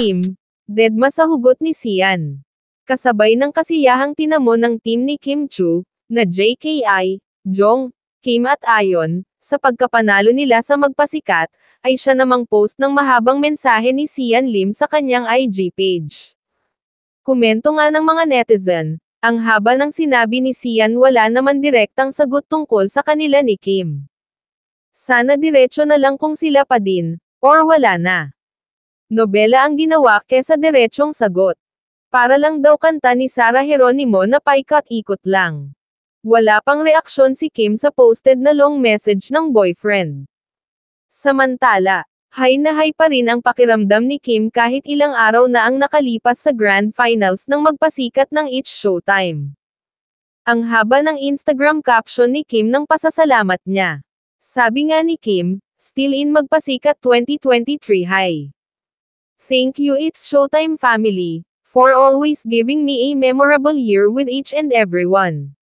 team. Deadma sa hugot ni Sian. Kasabay ng kasiyahang tinamo ng team ni Kim Chu, na JKI, Jong, Kim at Ayon, sa pagkapanalo nila sa magpasikat, ay siya namang post ng mahabang mensahe ni Sian Lim sa kanyang IG page. Komento nga ng mga netizen, ang haba ng sinabi ni Sian wala naman direktang sagot tungkol sa kanila ni Kim. Sana diretso na lang kung sila pa din, or wala na. Nobela ang ginawa kesa diretsong sagot. Para lang daw kanta ni Sara Heronimo na paikat-ikot lang. Wala pang reaksyon si Kim sa posted na long message ng boyfriend. Samantala, hay na hay pa rin ang pakiramdam ni Kim kahit ilang araw na ang nakalipas sa grand finals ng magpasikat ng It's Showtime. Ang haba ng Instagram caption ni Kim ng pasasalamat niya. Sabi nga ni Kim, still in magpasikat 2023 high. Thank you It's Showtime family, for always giving me a memorable year with each and everyone.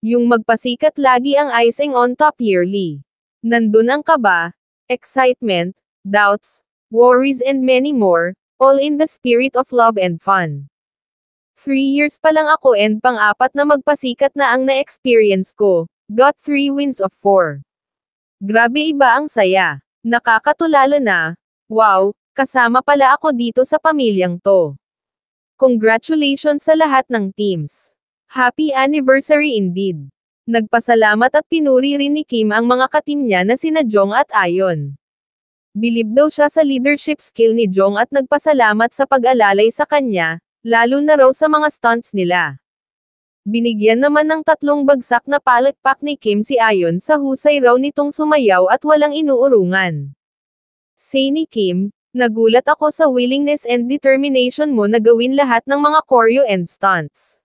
Yung magpasikat lagi ang icing on top yearly. Nandun ang kaba, excitement, doubts, worries and many more, all in the spirit of love and fun. Three years pa lang ako and pang-apat na magpasikat na ang na-experience ko, got three wins of four. Grabe iba ang saya. Nakakatulala na, wow, Kasama pala ako dito sa pamilyang to. Congratulations sa lahat ng teams. Happy anniversary indeed. Nagpasalamat at pinuri rin ni Kim ang mga katim niya na sina Jong at Ayon. Bilib daw siya sa leadership skill ni Jong at nagpasalamat sa pag-alalay sa kanya, lalo na raw sa mga stunts nila. Binigyan naman ng tatlong bagsak na palakpak ni Kim si Ayon sa husay raw nitong sumayaw at walang inuurungan. Say ni Kim, Nagulat ako sa willingness and determination mo na gawin lahat ng mga choreo and stunts.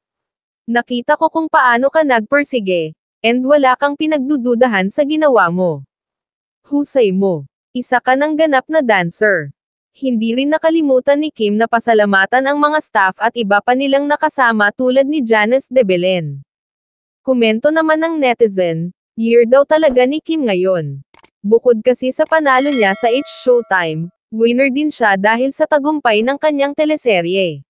Nakita ko kung paano ka nagpersige, and wala kang pinagdududahan sa ginawa mo. Husay mo. Isa ka ng ganap na dancer. Hindi rin nakalimutan ni Kim na pasalamatan ang mga staff at iba pa nilang nakasama tulad ni Janice de Belen. Komento naman ng netizen, year daw talaga ni Kim ngayon. Bukod kasi sa panalo niya sa H Showtime, Winner din siya dahil sa tagumpay ng kanyang teleserye.